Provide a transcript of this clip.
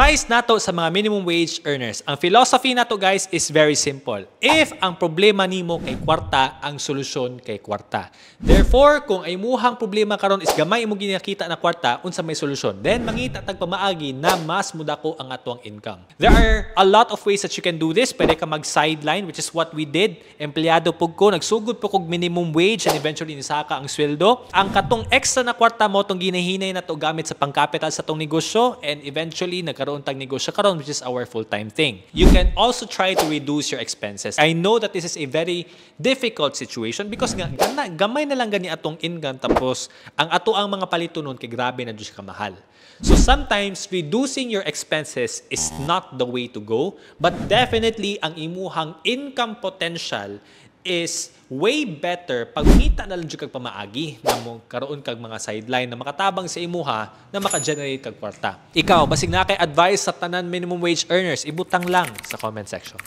Advice nato sa mga minimum wage earners. Ang philosophy nato guys is very simple. If ang problema nimo kay kwarta, ang solusyon kay kwarta. Therefore, kung ay muhang problema karon is gamay imong ginakita na kwarta, unsa may solusyon. Then mangita tag pamaagi na mas mudako ang atong income. There are a lot of ways that you can do this. Pwede ka mag sideline which is what we did. Empleyado pug ko nagsugod po kog minimum wage and eventually nisaka ang sweldo. Ang katong extra na kwarta mo tong ginahinay na to gamit sa pangkapital sa tong negosyo and eventually nagkaroon karon tag negosyo karon which is our full-time thing. You can also try to reduce your expenses. I know that this is a very difficult situation because nga, gana, gamay na lang gani atong income tapos ang ato ang mga palito nun kay grabe na ka kamahal. So sometimes reducing your expenses is not the way to go but definitely ang imuhang income potential is way better pag kita na lang kag pamaagi na mo karoon kag mga sideline na makatabang sa si imuha na maka-generate kag kwarta. Ikaw, basig na kay advice sa tanan minimum wage earners, ibutang lang sa comment section.